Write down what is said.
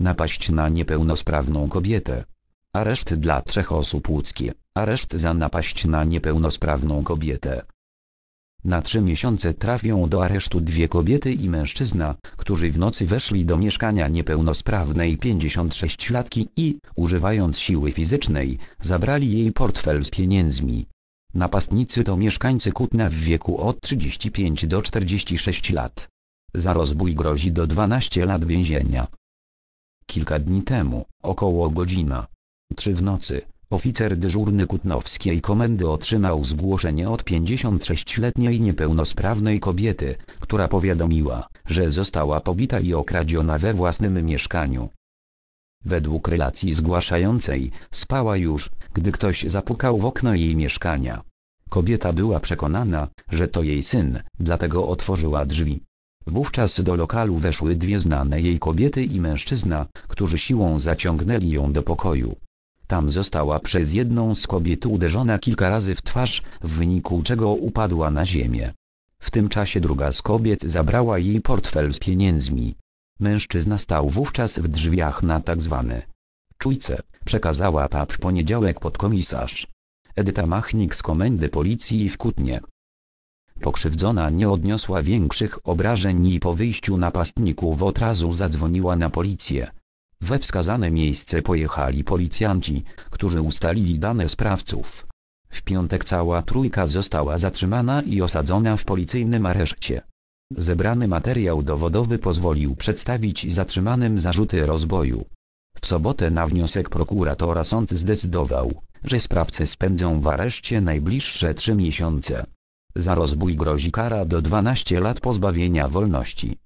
Napaść na niepełnosprawną kobietę. Areszt dla trzech osób łódzkie. Areszt za napaść na niepełnosprawną kobietę. Na trzy miesiące trafią do aresztu dwie kobiety i mężczyzna, którzy w nocy weszli do mieszkania niepełnosprawnej 56-latki i, używając siły fizycznej, zabrali jej portfel z pieniędzmi. Napastnicy to mieszkańcy Kutna w wieku od 35 do 46 lat. Za rozbój grozi do 12 lat więzienia. Kilka dni temu, około godzina 3 w nocy, oficer dyżurny Kutnowskiej komendy otrzymał zgłoszenie od 56-letniej niepełnosprawnej kobiety, która powiadomiła, że została pobita i okradziona we własnym mieszkaniu. Według relacji zgłaszającej, spała już, gdy ktoś zapukał w okno jej mieszkania. Kobieta była przekonana, że to jej syn, dlatego otworzyła drzwi. Wówczas do lokalu weszły dwie znane jej kobiety i mężczyzna, którzy siłą zaciągnęli ją do pokoju. Tam została przez jedną z kobiet uderzona kilka razy w twarz, w wyniku czego upadła na ziemię. W tym czasie druga z kobiet zabrała jej portfel z pieniędzmi. Mężczyzna stał wówczas w drzwiach na tak zwane czujce, przekazała pap poniedziałek podkomisarz. Edyta Machnik z komendy policji w Kutnie. Pokrzywdzona nie odniosła większych obrażeń i po wyjściu napastników od razu zadzwoniła na policję. We wskazane miejsce pojechali policjanci, którzy ustalili dane sprawców. W piątek cała trójka została zatrzymana i osadzona w policyjnym areszcie. Zebrany materiał dowodowy pozwolił przedstawić zatrzymanym zarzuty rozboju. W sobotę na wniosek prokuratora sąd zdecydował, że sprawcy spędzą w areszcie najbliższe trzy miesiące. Za rozbój grozi kara do 12 lat pozbawienia wolności.